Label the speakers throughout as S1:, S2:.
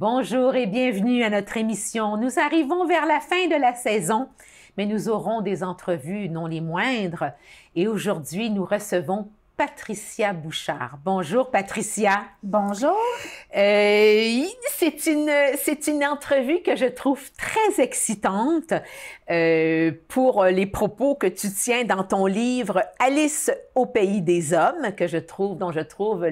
S1: Bonjour et bienvenue à notre émission. Nous arrivons vers la fin de la saison, mais nous aurons des entrevues non les moindres. Et aujourd'hui, nous recevons Patricia Bouchard. Bonjour Patricia. Bonjour. Euh, c'est une c'est une entrevue que je trouve très excitante euh, pour les propos que tu tiens dans ton livre Alice au pays des hommes que je trouve dont je trouve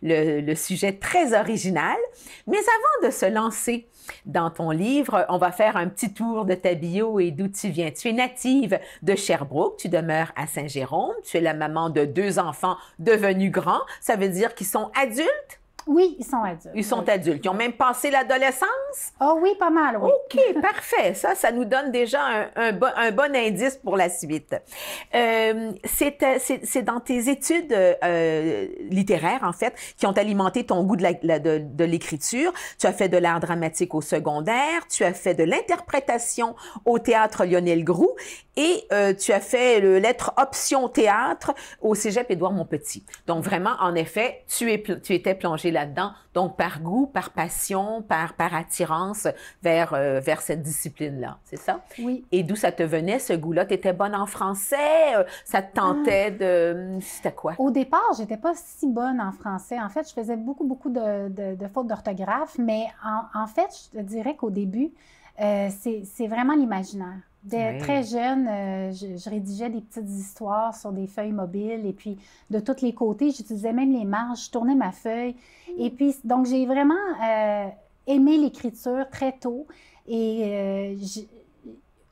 S1: le sujet très original. Mais avant de se lancer dans ton livre, on va faire un petit tour de ta bio et d'où tu viens. Tu es native de Sherbrooke, tu demeures à Saint-Jérôme, tu es la maman de deux enfants devenus grands, ça veut dire qu'ils sont adultes oui, ils sont adultes. Ils sont adultes. Ils ont même passé l'adolescence? Ah oh, oui, pas mal, oui. OK, parfait. Ça, ça nous donne déjà un, un, bon, indice pour la suite. Euh, euh, c'est dans tes études euh, littéraires, en fait, qui ont alimenté ton goût de l'écriture. De, tu as fait de l'art dramatique au secondaire, tu as fait de l'interprétation au théâtre Lionel Grou, et tu as fait le lettre option théâtre au cégep Édouard Montpetit. Donc vraiment, en effet, tu, es, tu étais plongé là dedans Donc, par goût, par passion, par, par attirance vers, euh, vers cette discipline-là, c'est ça? Oui. Et d'où ça te venait, ce goût-là? Tu étais bonne en français? Euh, ça te tentait ah. de... Hum, c'était quoi? Au
S2: départ, j'étais pas si bonne en français. En fait, je faisais beaucoup, beaucoup de, de, fautes d'orthographe, mais en, fait, je te dirais qu'au début, euh, c'est vraiment l'imaginaire. Dès très jeune, euh, je, rédigeais des petites histoires sur des feuilles mobiles et puis de tous les côtés, j'utilisais même les marges, je tournais ma feuille. Mm. Et puis, donc, j'ai vraiment euh, aimé l'écriture très tôt. Et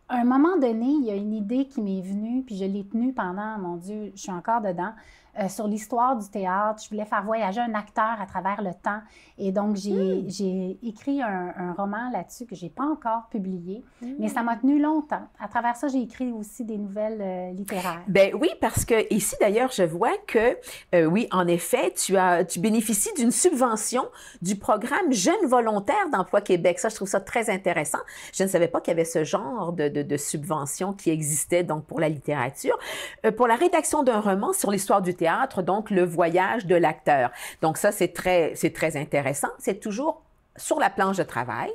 S2: à euh, un moment donné, il y a une idée qui m'est venue, puis je l'ai tenue pendant, mon Dieu, je suis encore dedans. Euh, sur l'histoire du théâtre. Je voulais faire voyager un acteur à travers le temps. Et donc, j'ai hmm. écrit un, roman là-dessus que je n'ai pas encore publié, hmm. mais ça m'a tenu longtemps. À travers ça, j'ai écrit aussi des nouvelles euh, littéraires.
S1: Ben oui, parce que ici, d'ailleurs, je vois que, euh, oui, en effet, tu, as, tu bénéficies d'une subvention du programme Jeunes volontaires d'Emploi Québec. Ça, je trouve ça très intéressant. Je ne savais pas qu'il y avait ce genre de, subvention qui existait donc pour la littérature. pour la rédaction d'un roman sur l'histoire du théâtre, donc le voyage de l'acteur. Donc ça, c'est très, c'est très intéressant. C'est toujours sur la planche de travail.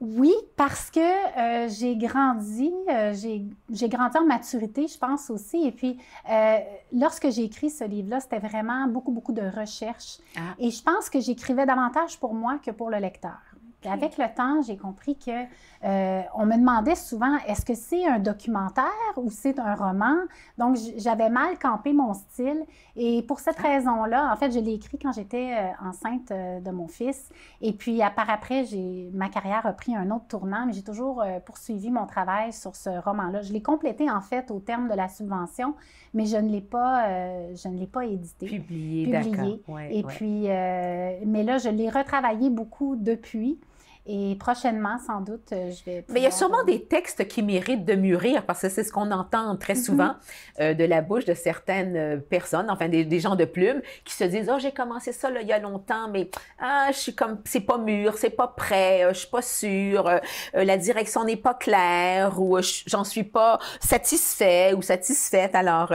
S2: Oui, parce que euh, j'ai grandi, euh, j'ai grandi en maturité, je pense aussi. Et puis, euh, lorsque j'ai écrit ce livre-là, c'était vraiment beaucoup, beaucoup de recherche. Ah. Et je pense que j'écrivais davantage pour moi que pour le lecteur avec le temps, j'ai compris que euh, on me demandait souvent est-ce que c'est un documentaire ou c'est un roman. Donc j'avais mal campé mon style et pour cette ah. raison-là, en fait, je l'ai écrit quand j'étais euh, enceinte euh, de mon fils. Et puis à part après, j'ai ma carrière a pris un autre tournant, mais j'ai toujours poursuivi mon travail sur ce roman-là. Je l'ai complété en fait au terme de la subvention, mais je ne l'ai pas, je ne l'ai pas édité, publié, publié. et puis, mais là, je l'ai retravaillé beaucoup depuis. Et prochainement, sans doute, euh, je vais. Mais il y a
S1: sûrement euh, des textes qui méritent de mûrir parce que c'est ce qu'on entend très mm-hmm. souvent euh, de la bouche de certaines personnes, enfin des, gens de plume, qui se disent Oh, j'ai commencé ça il y a longtemps, mais ah, je suis comme, c'est pas mûr, c'est pas prêt, je suis pas sûre, la direction n'est pas claire ou j'en suis pas satisfait ou satisfaite. Alors,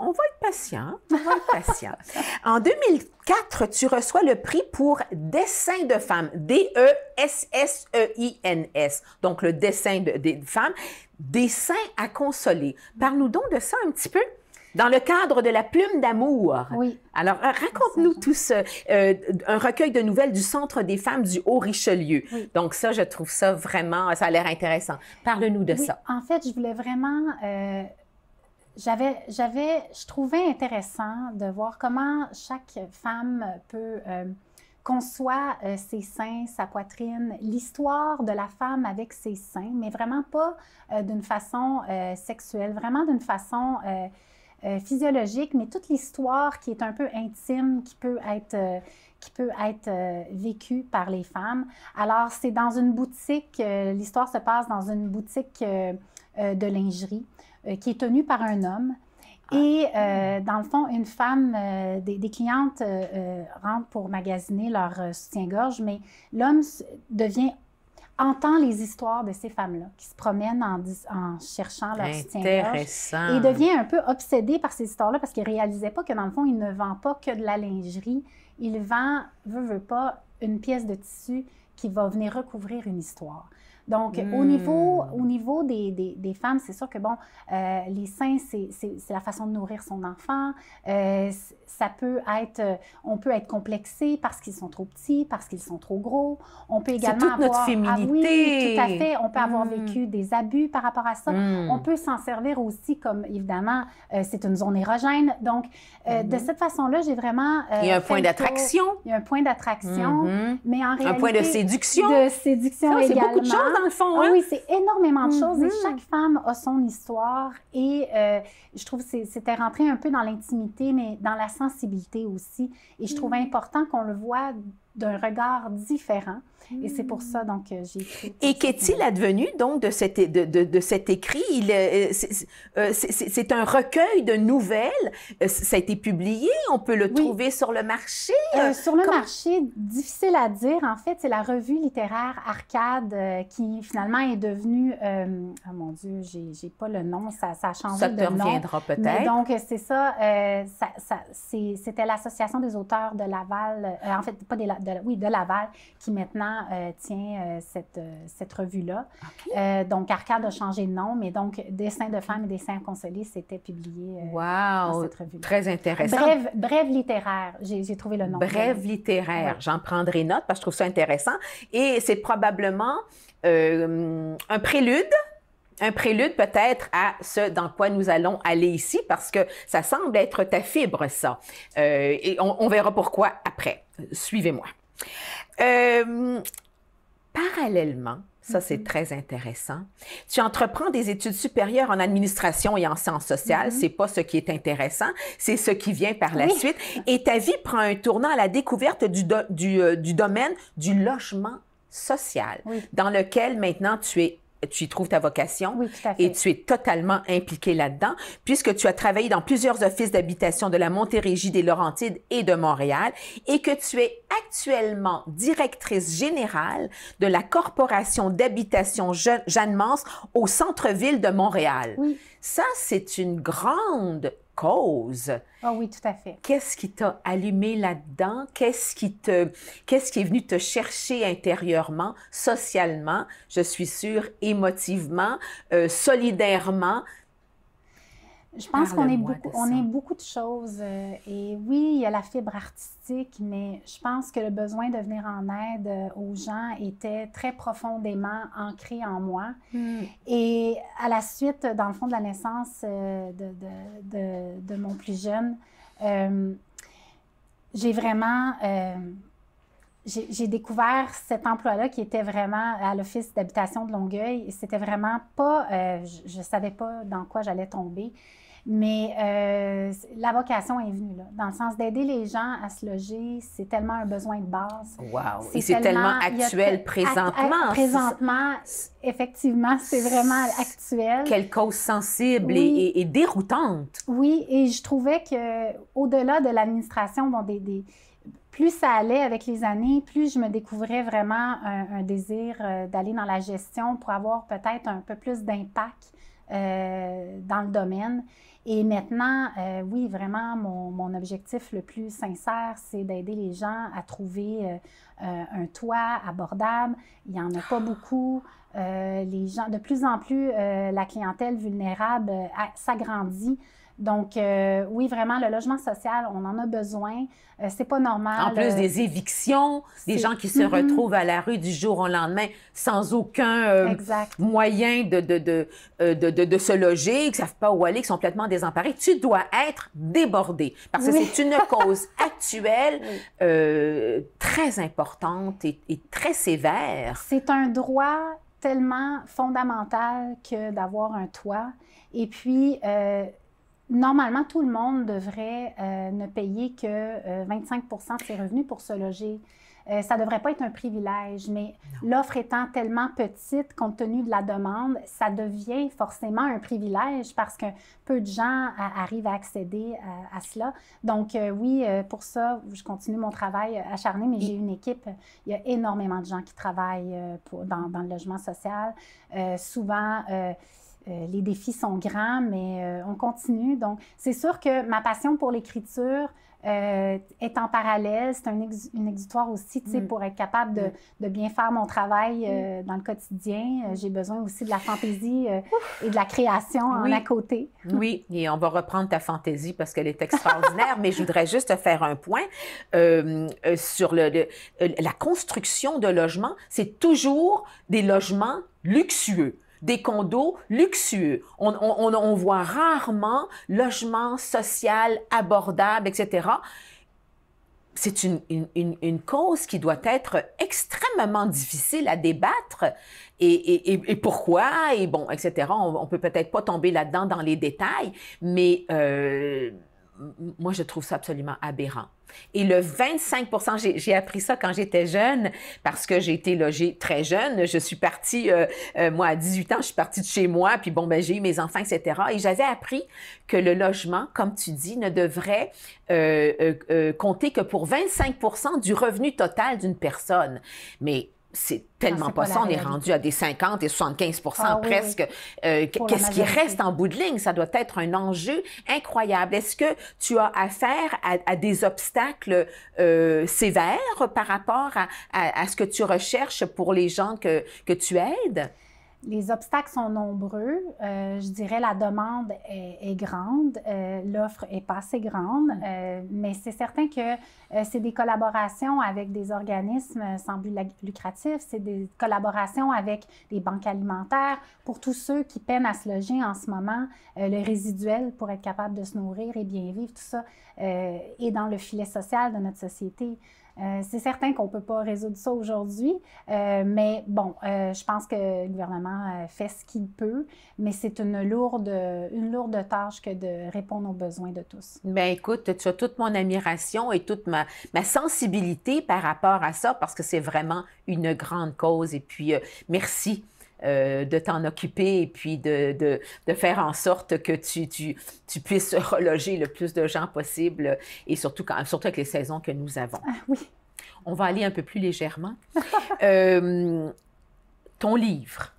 S1: on va être patient, on va être patient. en 2004, tu reçois le prix pour dessin de femmes, D-E-S-S-E-I-N-S, e donc le dessin de, des femmes, dessin à consoler. Parle-nous donc de ça un petit peu. Dans le cadre de la plume d'amour. Oui. Alors, euh, raconte-nous tout ce, euh, un recueil de nouvelles du Centre des femmes du Haut-Richelieu. Donc ça, je trouve ça vraiment, ça a l'air intéressant. Parle-nous de ça.
S2: En fait, je voulais vraiment euh, j'avais, j'avais, je trouvais intéressant de voir comment chaque femme peut euh, conçoit euh, ses seins, sa poitrine, l'histoire de la femme avec ses seins, mais vraiment pas euh, d'une façon sexuelle, vraiment d'une façon physiologique, mais toute l'histoire qui est un peu intime, qui peut être qui peut être par les femmes. Alors, c'est dans une boutique, l'histoire se passe dans une boutique de lingerie. Euh, qui est tenue par un homme. Ah. Et euh, dans le fond, une femme, euh, des, clientes rentrent pour magasiner leur soutien-gorge, mais l'homme devient entend les histoires de ces femmes-là qui se promènent en, cherchant leur soutien-gorge et devient un peu obsédé par ces histoires-là parce qu'il réalisait pas que dans le fond, il ne vend pas que de la lingerie, il vend, veut, veut pas, une pièce de tissu qui va venir recouvrir une histoire. Donc, au, hmm. niveau, au niveau des, des, femmes, c'est sûr que, bon, euh, les seins, c'est la façon de nourrir son enfant. Euh, ça peut être, euh, on peut être complexé parce qu'ils sont trop petits, parce qu'ils sont trop gros. On peut également toute avoir... notre ah féminité. oui, tout à fait. On peut avoir hmm. vécu des abus par rapport à ça. Hmm. On peut s'en servir aussi comme, évidemment, c'est une zone érogène. Donc, de cette façon-là, j'ai vraiment... il y a un point d'attraction. Il y a un point d'attraction, mais en réalité... Un point de séduction. De séduction ça, également. Beaucoup de choses ah hein? oui, c'est énormément de choses. Et mhm. chaque femme a son histoire. Et euh, je trouve que c'était rentré un peu dans l'intimité, mais dans la sensibilité aussi. Et je trouve mhm. important qu'on le voit d'un regard différent. Et c'est pour ça, donc, euh, j'ai
S1: Et qu'est-il advenu, donc, de, cette, de, de, cet écrit? Euh, euh, c'est un recueil de nouvelles. Ça a été publié. On peut le trouver sur le marché. sur le marché,
S2: difficile à dire. En fait, c'est la revue littéraire Arcade qui, finalement, est devenue. oh mon Dieu, j'ai pas le nom. Ça, ça a changé de nom. Ça reviendra peut-être. Donc, c'est ça. ça, C'était l'Association des auteurs de Laval. en fait, pas des, oui, de Laval qui maintenant euh, tient euh, cette, euh, cette revue-là. donc, Arcade a changé de nom, mais donc Dessins de femmes et dessins consolés, c'était publié wow, dans cette
S1: revue. -là. Très intéressant.
S2: Brève, littéraire, j'ai trouvé le nom. Brève
S1: littéraire, j'en prendrai note parce que je trouve ça intéressant. Et c'est probablement un prélude un prélude peut-être à ce dans quoi nous allons aller ici, parce que ça semble être ta fibre, ça. et on, on verra pourquoi après. Suivez-moi. Euh, parallèlement, ça, c'est mhm. très intéressant. Tu entreprends des études supérieures en administration et en sciences sociales. Mhm. C'est pas ce qui est intéressant, c'est ce qui vient par la suite. Et ta vie prend un tournant à la découverte du, euh, domaine du logement social, dans lequel maintenant tu es tu y trouves ta vocation et tu es totalement impliqué là-dedans, puisque tu as travaillé dans plusieurs offices d'habitation de la Montérégie, des Laurentides et de Montréal, et que tu es actuellement directrice générale de la Corporation d'habitation Jeanne Mance au centre-ville de Montréal. Ça, c'est une grande ah oui, tout à fait. Qu'est-ce qui t'a allumé là-dedans? Qu'est-ce qui, te, qu'est-ce qui est venu te chercher intérieurement, socialement, je suis sûre, émotivement, euh, solidairement?
S2: Je pense qu'on est beaucoup, on est beaucoup de choses. Euh, et oui, il y a la fibre artistique, mais je pense que le besoin de venir en aide euh, aux gens était très profondément ancré en moi. Hmm. Et à la suite, dans le fond, de la naissance euh, de, mon plus jeune, j'ai vraiment... j'ai découvert cet emploi-là qui était vraiment à l'Office d'habitation de Longueuil. C'était vraiment pas, je savais pas dans quoi j'allais tomber. Mais euh, la vocation est venue là, dans le sens d'aider les gens à se loger, c'est tellement un besoin de base. Wow! C'est tellement, actuel présentement. présentement, effectivement, c'est vraiment actuel. Quelle
S1: cause sensible et, déroutante.
S2: Oui, et je trouvais que au-delà de l'administration, bon, des, plus ça allait avec les années, plus je me découvrais vraiment un, désir euh, d'aller dans la gestion pour avoir peut-être un peu plus d'impact euh, dans le domaine. Et maintenant, euh, oui, vraiment, mon, objectif le plus sincère, c'est d'aider les gens à trouver euh, euh, un toit abordable. Il n'y en a pas beaucoup. les gens, de plus en plus, la clientèle vulnérable s'agrandit. Donc, euh, oui, vraiment, le logement social, on en a besoin. Euh, c'est pas normal. En plus euh, des
S1: évictions, des gens qui se mhm. retrouvent à la rue du jour au lendemain sans aucun moyen de de, de, de, se loger, qui ne savent pas où aller, qui sont complètement désemparés. Tu dois être débordé parce que c'est une cause actuelle très importante et, très sévère.
S2: C'est un droit tellement fondamental que d'avoir un toit. Et puis, euh, Normalement, tout le monde devrait euh, ne payer que 25 euh, de ses revenus pour se loger. Euh, ça ne devrait pas être un privilège, mais l'offre étant tellement petite compte tenu de la demande, ça devient forcément un privilège parce que peu de gens arrivent à accéder à, cela. Donc oui, pour ça, je continue mon travail acharné, mais j'ai une équipe. Il y a énormément de gens qui travaillent pour, dans, dans, le logement social. souvent, euh, les défis sont grands, mais euh, on continue. Donc, c'est sûr que ma passion pour l'écriture euh, est en parallèle. C'est un une exutoire aussi, tu sais, mm. pour être capable mm. de, bien faire mon travail mm. dans le quotidien. J'ai besoin aussi de la fantaisie et de la création en à côté.
S1: oui, et on va reprendre ta fantaisie parce qu'elle est extraordinaire, mais je voudrais juste faire un point sur la construction de logements. C'est toujours des logements luxueux des condos luxueux. On, voit rarement logement social abordable, etc. C'est une, cause qui doit être extrêmement difficile à débattre. Et, pourquoi? Et bon, etc. On, ne peut peut-être pas tomber là-dedans dans les détails, mais euh, moi, je trouve ça absolument aberrant. Et le 25 j'ai appris ça quand j'étais jeune, parce que j'ai été logée très jeune. Je suis partie, euh, euh, moi, à 18 ans, je suis partie de chez moi, puis bon, ben, j'ai eu mes enfants, etc. Et j'avais appris que le logement, comme tu dis, ne devrait euh, compter que pour 25 du revenu total d'une personne. Mais c'est ah, tellement pas, ça. On est rendu à des 50 et 75 ah presque. Euh, qu'est-ce qui reste en bout de ligne? Ça doit être un enjeu incroyable. Est-ce que tu as affaire à, des obstacles euh, sévères par rapport à, ce que tu recherches pour les gens que,
S2: que tu aides? les obstacles sont nombreux. Euh, je dirais la demande est, grande, euh, l'offre est pas assez grande, euh, mais c'est certain que c'est des collaborations avec des organismes sans but lucratif, c'est des collaborations avec des banques alimentaires. Pour tous ceux qui peinent à se loger en ce moment, le résiduel pour être capable de se nourrir et bien vivre, tout ça est dans le filet social de notre société. Euh, c'est certain qu'on ne peut pas résoudre ça aujourd'hui, euh, mais bon, euh, je pense que le gouvernement fait ce qu'il peut, mais c'est une lourde, une lourde tâche que de répondre aux besoins de tous.
S1: Bien, écoute, tu as toute mon admiration et toute ma sensibilité par rapport à ça, parce que c'est vraiment une grande cause. Et puis, merci. Euh, de t'en occuper et puis de, faire en sorte que tu, tu, tu, puisses reloger le plus de gens possible et surtout, quand, surtout avec les saisons que nous avons. Ah oui. On va aller un peu plus légèrement. Euh, ton livre,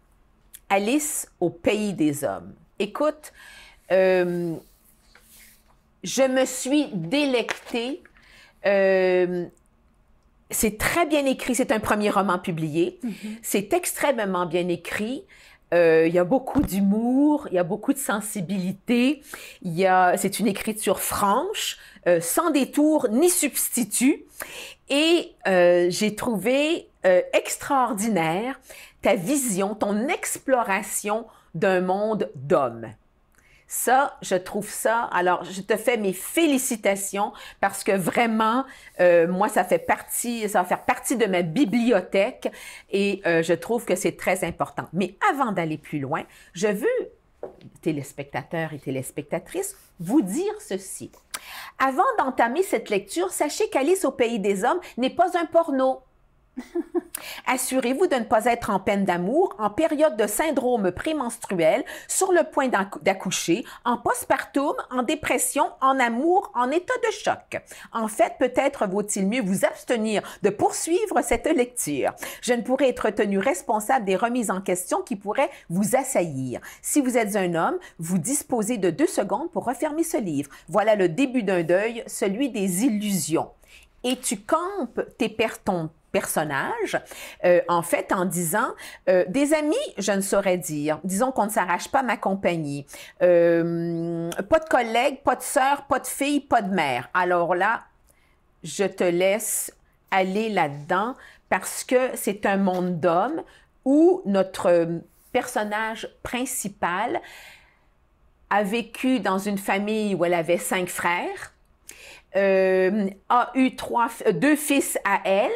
S1: Alice au pays des hommes. Écoute, euh, je me suis délectée c'est très bien écrit, c'est un premier roman publié. Mhm. C'est extrêmement bien écrit. Euh, il y a beaucoup d'humour, il y a beaucoup de sensibilité. Il y a, c'est une écriture franche, euh, sans détour ni substitut. Et euh, j'ai trouvé extraordinaire ta vision, ton exploration d'un monde d'hommes. Ça, je trouve ça. Alors, je te fais mes félicitations parce que vraiment, euh, moi, ça fait partie, ça va faire partie de ma bibliothèque et euh, je trouve que c'est très important. Mais avant d'aller plus loin, je veux téléspectateurs et téléspectatrices, vous dire ceci. Avant d'entamer cette lecture, sachez qu'Alice au pays des hommes n'est pas un porno. Assurez-vous de ne pas être en peine d'amour, en période de syndrome prémenstruel, sur le point d'accoucher, en postpartum, en dépression, en amour, en état de choc. En fait, peut-être vaut-il mieux vous abstenir de poursuivre cette lecture. Je ne pourrais être tenu responsable des remises en question qui pourraient vous assaillir. Si vous êtes un homme, vous disposez de deux secondes pour refermer ce livre. Voilà le début d'un deuil, celui des illusions et tu campes tes, per personnage, euh, en fait, en disant euh, des amis, je ne saurais dire. Disons qu'on ne s'arrache pas ma compagnie. Euh, pas de collègues, pas de sœurs, pas de filles, pas de mère. Alors là, je te laisse aller là-dedans parce que c'est un monde d'hommes où notre personnage principal a vécu dans une famille où elle avait cinq frères, a eu trois, deux fils à elle,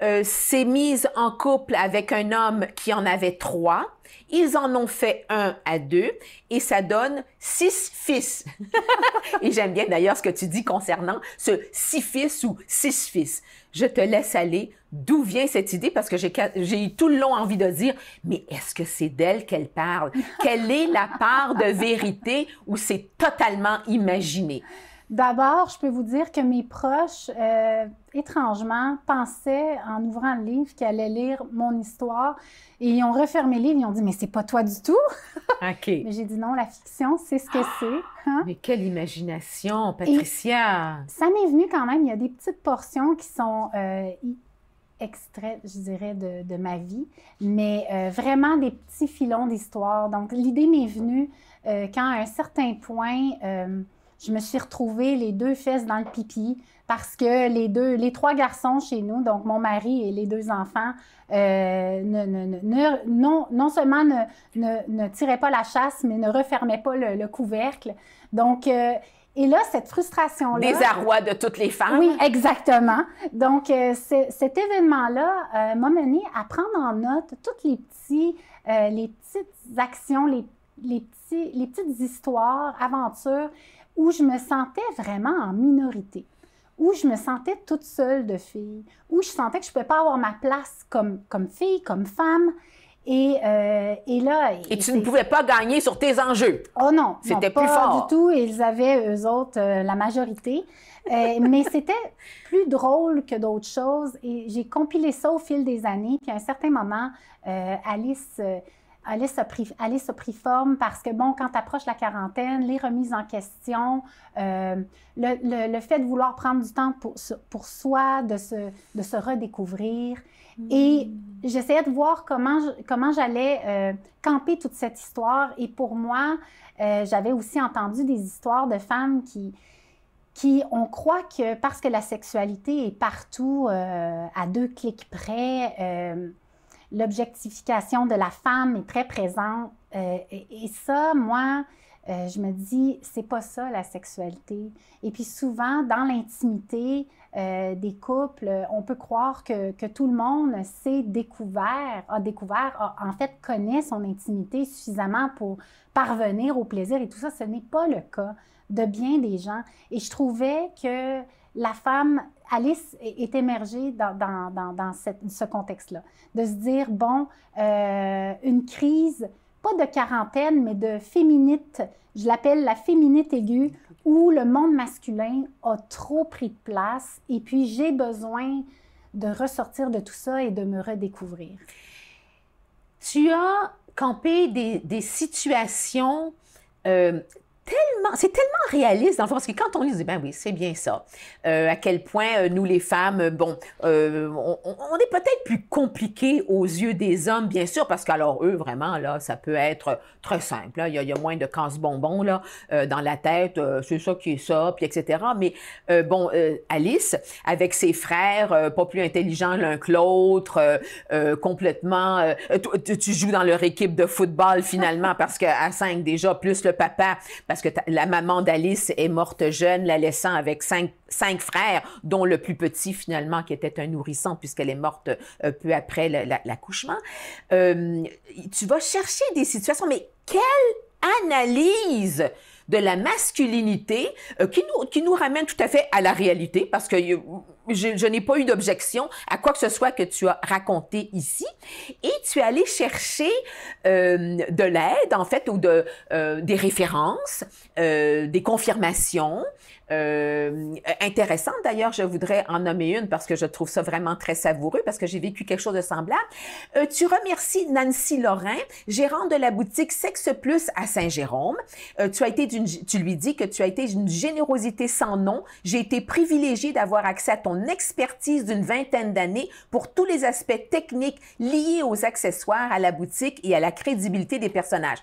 S1: euh, s'est mise en couple avec un homme qui en avait trois. Ils en ont fait un à deux et ça donne six fils. et j'aime bien d'ailleurs ce que tu dis concernant ce six fils ou six fils. Je te laisse aller. D'où vient cette idée? Parce que j'ai eu tout le long envie de dire, mais est-ce que c'est d'elle qu'elle parle? Quelle est la part de vérité ou
S2: c'est totalement imaginé? D'abord, je peux vous dire que mes proches, euh, étrangement, pensaient en ouvrant le livre qu'ils allaient lire mon histoire et ils ont refermé le livre. Ils ont dit Mais c'est pas toi du tout. OK. Mais j'ai dit Non, la fiction, c'est ce que ah! c'est. Hein? Mais quelle imagination, Patricia. ça m'est venu quand même. Il y a des petites portions qui sont extraites, euh, extraits, je dirais, de, ma vie, mais euh, vraiment des petits filons d'histoire. Donc, l'idée m'est venue quand, à un certain point, je me suis retrouvée les deux fesses dans le pipi parce que les deux, les trois garçons chez nous, donc mon mari et les deux enfants, euh, ne, non, non, seulement ne, tiraient pas la chasse, mais ne refermaient pas le, couvercle. Donc, euh, et là, cette frustration-là. arrois
S1: de toutes les femmes. Oui,
S2: exactement. Donc, euh, cet événement-là m'a mené à prendre en note toutes les, petits, les petites actions, les, les, petits, les petites histoires, aventures où je me sentais vraiment en minorité, où je me sentais toute seule de fille, où je sentais que je ne pouvais pas avoir ma place comme, comme fille, comme femme. Et, euh, et là. Et, tu
S1: ne pouvais pas gagner sur tes enjeux.
S2: Oh non. C'était plus fort. du tout. Ils avaient, eux autres, euh, la majorité. Euh, mais c'était plus drôle que d'autres choses. Et j'ai compilé ça au fil des années. Puis à un certain moment, Alice aller se, aller se parce que, bon, quand tu approches la quarantaine, les remises en question, euh, le, le, fait de vouloir prendre du temps pour, soi, de se, de se redécouvrir. Et mm. j'essayais de voir comment, comment j'allais euh, camper toute cette histoire. Et pour moi, euh, j'avais aussi entendu des histoires de femmes qui, qui, on croit que parce que la sexualité est partout à deux clics près, l'objectification de la femme est très présente. Euh, et, ça, moi, euh, je me dis, c'est pas ça la sexualité. Et puis souvent, dans l'intimité euh, des couples, on peut croire que, que tout le monde s'est découvert, a découvert, en fait connaît son intimité suffisamment pour parvenir au plaisir et tout ça. Ce n'est pas le cas de bien des gens. Et je trouvais que la femme, Alice est, émergée dans, dans, ce contexte-là. De se dire, bon, euh, une crise, pas de quarantaine, mais de féminite, je l'appelle la féminite aiguë, où le monde masculin a trop pris de place et puis j'ai besoin de ressortir de tout ça et de me redécouvrir.
S1: Tu as campé des, situations euh, c'est tellement réaliste, dans le fond, parce que quand on lit, dit, ben oui, c'est bien ça. Euh, à quel point euh, nous, les femmes, euh, bon, on, est peut-être plus compliqués aux yeux des hommes, bien sûr, parce qu'alors, eux, vraiment, là, ça peut être très simple. Il, y a, moins de casse-bonbons, là, dans la tête, c'est ça qui est ça, puis etc. Mais, bon, Alice, avec ses frères, pas plus intelligents l'un que l'autre, complètement... tu joues dans leur équipe de football, finalement, parce qu'à cinq, déjà, plus le papa, parce parce que la maman d'Alice est morte jeune, la laissant avec cinq, frères, dont le plus petit finalement qui était un nourrisson puisqu'elle est morte euh, peu après l'accouchement. Euh, tu vas chercher des situations, mais quelle analyse de la masculinité euh, qui, nous, qui nous ramène tout à fait à la réalité parce que euh, je, n'ai pas eu d'objection à quoi que ce soit que tu as raconté ici. Et tu es allé chercher euh, de l'aide, en fait, ou de, des références, des confirmations, euh, intéressante. D'ailleurs, je voudrais en nommer une parce que je trouve ça vraiment très savoureux parce que j'ai vécu quelque chose de semblable. Euh, tu remercies Nancy Lorrain, gérante de la boutique Sexe Plus à Saint-Jérôme. Euh, tu as été tu lui dis que tu as été d'une générosité sans nom. J'ai été privilégiée d'avoir accès à ton expertise d'une vingtaine d'années pour tous les aspects techniques liés aux accessoires à la boutique et à la crédibilité des personnages.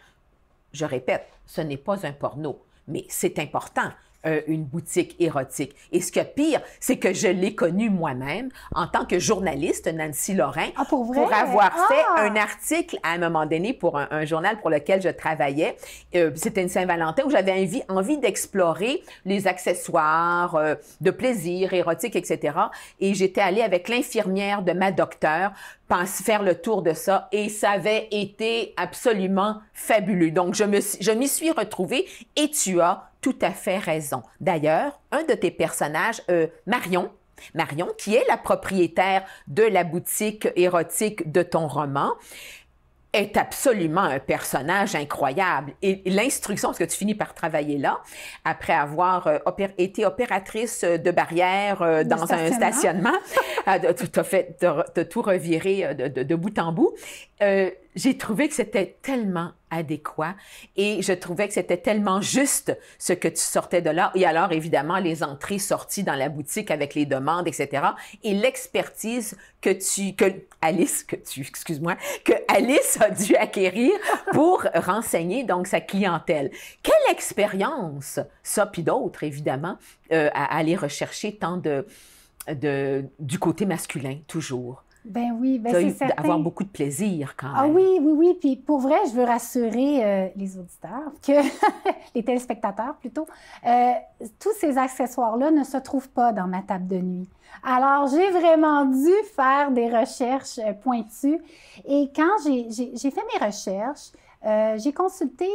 S1: Je répète, ce n'est pas un porno, mais c'est important euh, une boutique érotique. Et ce que pire, c'est que je l'ai connue moi-même en tant que journaliste, Nancy Lorrain, ah, pour, avoir ah! fait un article à un moment donné pour un, journal pour lequel je travaillais. Euh, c'était une Saint-Valentin où j'avais envie, d'explorer les accessoires euh, de plaisir érotique, etc. Et j'étais allée avec l'infirmière de ma docteur pense faire le tour de ça et ça avait été absolument fabuleux. Donc, je m'y je suis retrouvée et tu as tout à fait raison. D'ailleurs, un de tes personnages, euh, Marion, Marion, qui est la propriétaire de la boutique érotique de ton roman, est absolument un personnage incroyable. Et l'instruction, parce que tu finis par travailler là, après avoir euh, été opératrice euh, de barrière euh, dans un stationnement, ah, tu as, tout reviré de, bout en bout j'ai trouvé que c'était tellement adéquat et je trouvais que c'était tellement juste ce que tu sortais de là. Et alors, évidemment, les entrées, sorties dans la boutique avec les demandes, etc. Et l'expertise que tu, que Alice, que tu, excuse-moi, que Alice a dû acquérir pour renseigner donc sa clientèle. Quelle expérience, ça puis d'autres, évidemment, euh, à aller rechercher tant de, du côté masculin, toujours.
S2: Ben oui, ben c'est certain. Avoir
S1: beaucoup de plaisir quand ah même.
S2: Ah oui, oui, oui. Puis pour vrai, je veux rassurer euh, les auditeurs, que les téléspectateurs plutôt, euh, tous ces accessoires-là ne se trouvent pas dans ma table de nuit. Alors j'ai vraiment dû faire des recherches euh, pointues. Et quand j'ai fait mes recherches, j'ai consulté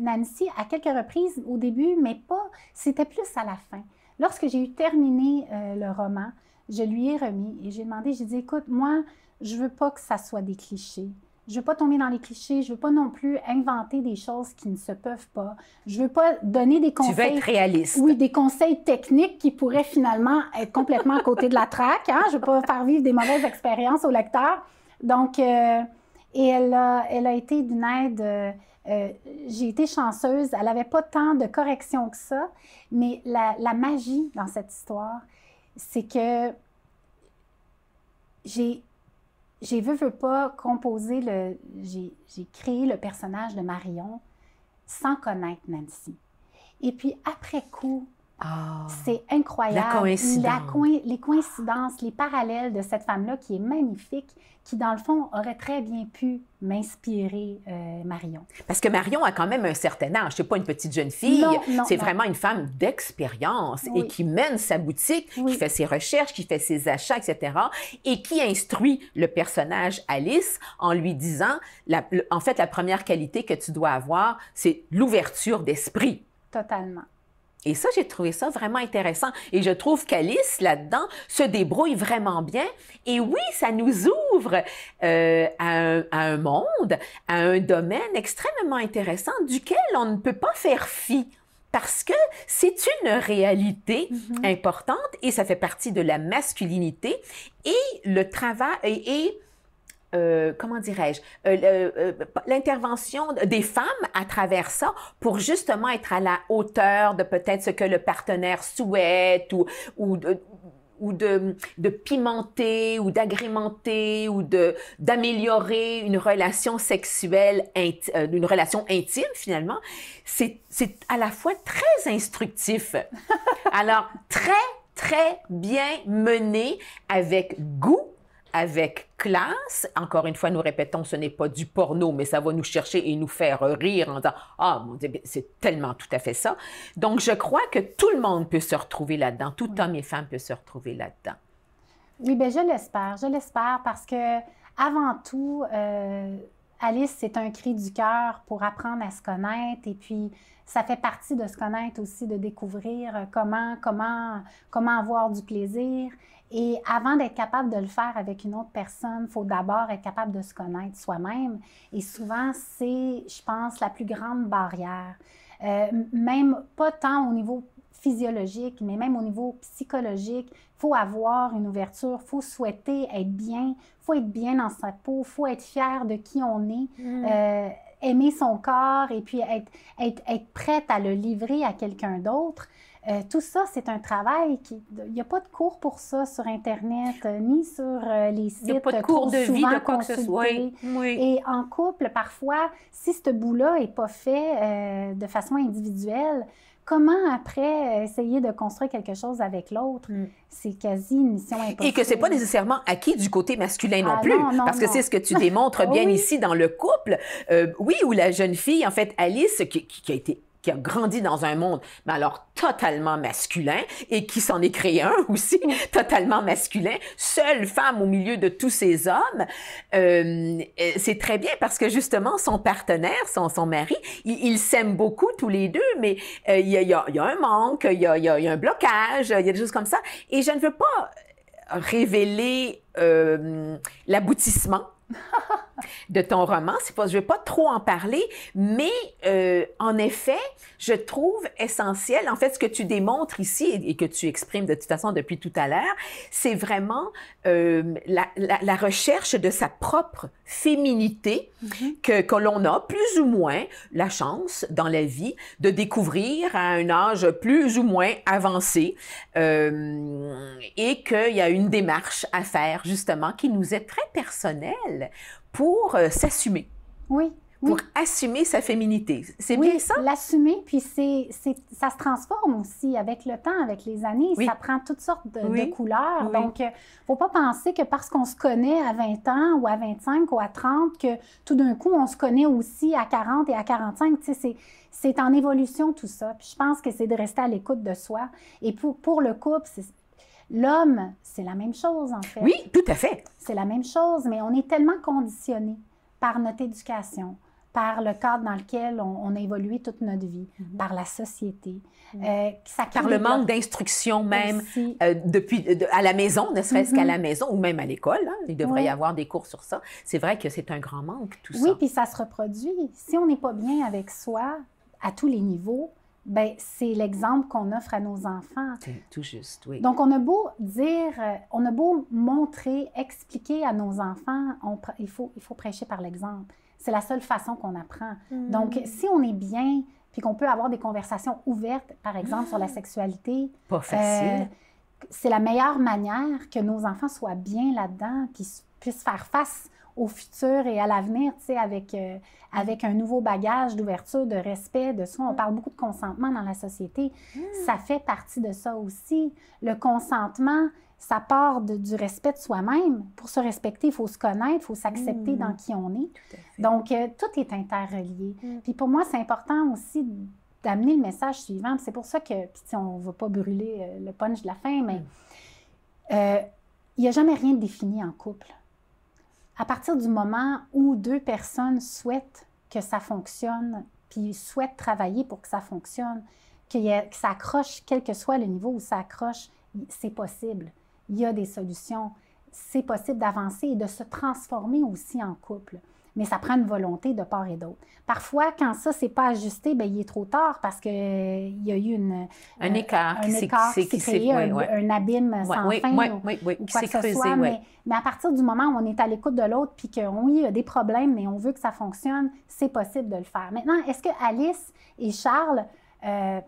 S2: Nancy à quelques reprises au début, mais pas. C'était plus à la fin lorsque j'ai eu terminé le roman, je lui ai remis et j'ai demandé, j'ai dit, écoute, moi, je veux pas que ça soit des clichés. Je veux pas tomber dans les clichés. Je veux pas non plus inventer des choses qui ne se peuvent pas. Je veux pas donner des conseils. Tu veux être réaliste. Oui, des conseils techniques qui pourraient finalement être complètement à côté de la traque. Hein? Je veux pas faire vivre des mauvaises expériences au lecteur. Donc, euh, elle a, été d'une aide. Euh, euh, j'ai été chanceuse. Elle n'avait pas tant de corrections que ça, mais la magie dans cette histoire, c'est que j'ai, j'ai veux, veux pas composer le. J'ai, j'ai créé le personnage de Marion sans connaître Nancy. Et puis après coup, ah. c'est incroyable. La coïncidence. les coïncidences, les parallèles de cette femme-là qui est magnifique, qui, dans le fond, aurait très bien pu m'inspirer euh, Marion.
S1: Parce que Marion a quand même un certain âge. C'est pas une petite jeune fille. C'est vraiment une femme d'expérience et qui mène sa boutique, qui fait ses recherches, qui fait ses achats, etc. Et qui instruit le personnage Alice en lui disant, en fait, la première qualité que tu dois avoir, c'est l'ouverture d'esprit. Totalement. Et ça, j'ai trouvé ça vraiment intéressant. Et je trouve qu'Alice, là-dedans, se débrouille vraiment bien. Et oui, ça nous ouvre euh, à, un, monde, à un domaine extrêmement intéressant duquel on ne peut pas faire fi. Parce que c'est une réalité mhm. importante et ça fait partie de la masculinité et le travail et euh, comment dirais-je, euh, euh, l'intervention des femmes à travers ça pour justement être à la hauteur de peut-être ce que le partenaire souhaite ou, ou de, ou de, pimenter ou d'agrémenter ou d'améliorer une relation sexuelle, une relation intime finalement, c'est à la fois très instructif. Alors, très, très bien mené avec goût avec classe. Encore une fois, nous répétons, ce n'est pas du porno, mais ça va nous chercher et nous faire rire en disant Ah, mon Dieu, c'est tellement tout à fait ça. Donc, je crois que tout le monde peut se retrouver là-dedans. Tout homme et femme peut se retrouver là-dedans.
S2: Oui, bien, je l'espère. Je l'espère parce que, avant tout, euh, Alice, c'est un cri du cœur pour apprendre à se connaître et puis ça fait partie de se connaître aussi, de découvrir euh, comment, comment, comment avoir du plaisir. Et avant d'être capable de le faire avec une autre personne, il faut d'abord être capable de se connaître soi-même. Et souvent, c'est, je pense, la plus grande barrière. Euh, même pas tant au niveau physiologique, mais même au niveau psychologique. Il faut avoir une ouverture, il faut souhaiter être bien, il faut être bien dans sa peau, il faut être fier de qui on est. Mm. Euh, aimer son corps et puis être, être, prête à le livrer à quelqu'un d'autre. Euh, tout ça, c'est un travail qui. Il n'y a pas de cours pour ça sur Internet, euh, ni sur les sites. Il n'y a pas de cours de vie, de quoi que ce soit. Et en couple, parfois, si ce bout-là n'est pas fait de façon individuelle, Comment après euh, essayer de construire quelque chose avec l'autre, mm. c'est quasi une mission impossible. Et que ce n'est
S1: pas nécessairement acquis du côté masculin non ah plus, parce que c'est ce que tu démontres bien ici dans le couple. Euh, oui, où la jeune fille, en fait, Alice, qui, qui a été qui a grandi dans un monde, mais alors totalement masculin, et qui s'en est créé un aussi, mm. totalement masculin, seule femme au milieu de tous ces hommes, euh, euh, c'est très bien parce que justement, son partenaire, son, son mari, ils il s'aiment beaucoup tous les deux, mais euh, il, y a, il, y a, un manque, il y a, y a un blocage, il y a des choses comme ça. Et je ne veux pas révéler euh, l'aboutissement de ton roman. Pas, je ne vais pas trop en parler, mais euh, en effet, je trouve essentiel, en fait, ce que tu démontres ici et, que tu exprimes de toute façon depuis tout à l'heure, c'est vraiment euh, la, la recherche de sa propre féminité mhm. que, que, l'on a plus ou moins la chance dans la vie de découvrir à un âge plus ou moins avancé euh, et qu'il y a une démarche à faire justement qui nous est très personnelle pour euh, s'assumer. Oui pour assumer sa féminité. C'est bien
S2: ça? l'assumer, puis c'est, ça se transforme aussi avec le temps, avec les années. Ça prend toutes sortes de, couleurs. Donc, il euh, ne faut pas penser que parce qu'on se connaît à 20 ans ou à 25 ou à 30, que tout d'un coup, on se connaît aussi à 40 et à 45. Tu sais, c'est, c'est en évolution tout ça. Puis je pense que c'est de rester à l'écoute de soi. Et pour, pour le couple, L'homme, c'est la même chose, en fait. Oui, tout à fait. C'est la même chose, mais on est tellement conditionné par notre éducation, par le cadre dans lequel on, a évolué toute notre vie, mhm. par la société. Mhm. Euh, par le manque
S1: d'instruction même euh, depuis euh, à la maison, ne serait-ce qu'à la mhm. maison ou même à l'école. Hein, il devrait y avoir des cours sur ça. C'est vrai que c'est un grand manque,
S2: tout ça. Oui, puis ça se reproduit. Si on n'est pas bien avec soi, à tous les niveaux, ben, c'est l'exemple qu'on offre à nos enfants.
S1: Tout juste, oui. Donc, on
S2: a beau dire, euh, on a beau montrer, expliquer à nos enfants, il, faut, il faut prêcher par l'exemple. C'est la seule façon qu'on apprend. Mm. Donc, si on est bien, puis qu'on peut avoir des conversations ouvertes, par exemple, sur la ah! sexualité. Pas euh, facile. c'est la meilleure manière que nos enfants soient bien là-dedans, qu'ils puissent faire face au futur et à l'avenir, tu sais, avec, euh, avec un nouveau bagage d'ouverture, de respect, de soi. On parle beaucoup de consentement dans la société. Hmm. Ça fait partie de ça aussi. Le consentement, ça part du respect de soi-même. Pour se respecter, il faut se connaître, il faut s'accepter dans hmm. qui on est. Donc, euh, tout est interrelié. Hmm. Puis pour moi, c'est important aussi d'amener le message suivant. C'est pour ça que, on ne va pas brûler euh, le punch de la fin, mais il n'y a jamais rien de défini en couple à partir du moment où deux personnes souhaitent que ça fonctionne, puis souhaitent travailler pour que ça fonctionne, que, ça accroche, quel que soit le niveau où ça accroche, c'est possible. Il y a des solutions. C'est possible d'avancer et de se transformer aussi en couple mais ça prend une volonté de part et d'autre. Parfois, quand ça, c'est pas ajusté, bien, il est trop tard parce qu'il euh, il y a eu une, un euh, écart, un écart qui s'est créé, un, abîme sans fin ou, quoi que ce soit. Mais, à partir du moment où on est à l'écoute de l'autre puis qu'on y a des problèmes, mais on veut que ça fonctionne, c'est possible de le faire. Maintenant, est-ce que Alice et Charles... Euh,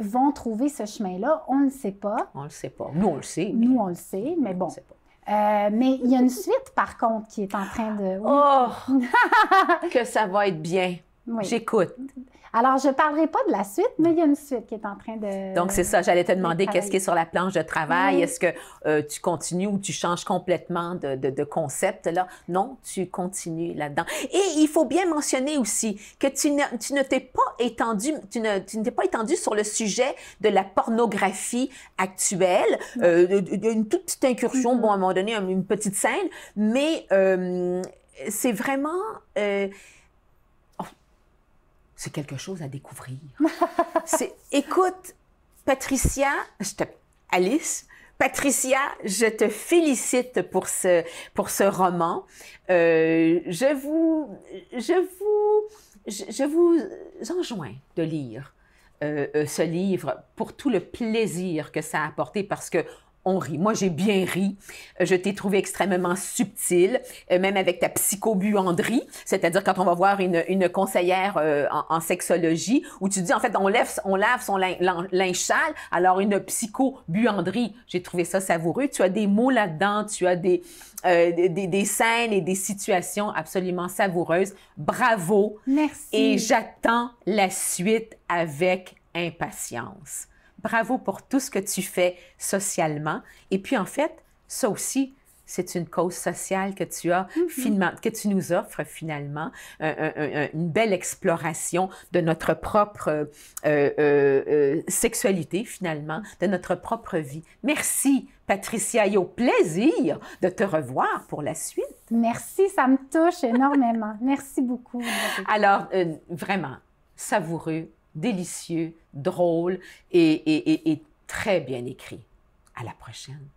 S2: vont trouver ce chemin-là, on ne le sait pas.
S1: On ne le sait pas. Nous, on le
S2: sait. Nous, on le sait, mais bon, sait euh, mais il y a une suite, par contre, qui est en train de. Oh! que ça va être bien. J'écoute. Alors, je ne parlerai pas de la suite, mais il y a une suite qui est en train de. Donc, c'est ça. J'allais te demander qu'est-ce qui est sur la
S1: planche de travail. Est-ce que euh, tu continues ou tu changes complètement de, de, concept? là? Non, tu continues là-dedans. Et il faut bien mentionner aussi que tu ne, tu ne t'es pas étendu, tu ne, tu pas étendu sur le sujet de la pornographie actuelle. y mm. euh, une toute petite incursion, mm-hmm. bon, à un moment donné, une petite scène, mais euh, c'est vraiment c'est quelque chose à découvrir. c'est, écoute, Patricia, Alice, Patricia, je te félicite pour ce, pour ce roman. Euh, je vous, je vous, je, vous enjoins de lire euh, euh, ce livre pour tout le plaisir que ça a apporté parce que on rit. Moi, j'ai bien ri. Euh, je t'ai trouvé extrêmement subtil, euh, même avec ta psychobuanderie, c'est-à-dire quand on va voir une, conseillère euh, en, sexologie, où tu dis, en fait, on, lève, on lave son linge sale, alors une psychobuanderie. J'ai trouvé ça savoureux. Tu as des mots là-dedans, tu as des, des, des, scènes et des situations absolument savoureuses. Bravo. Merci. Et j'attends la suite avec impatience bravo pour tout ce que tu fais socialement. Et puis, en fait, ça aussi, c'est une cause sociale que tu as, mhm. que tu nous offres finalement, une belle exploration de notre propre euh, euh, euh, sexualité finalement, de notre propre vie. Merci Patricia et au plaisir de te revoir pour la suite.
S2: Merci, ça me touche énormément. Merci beaucoup.
S1: Alors, vraiment savoureux, délicieux, drôle et, très bien écrit. À la prochaine.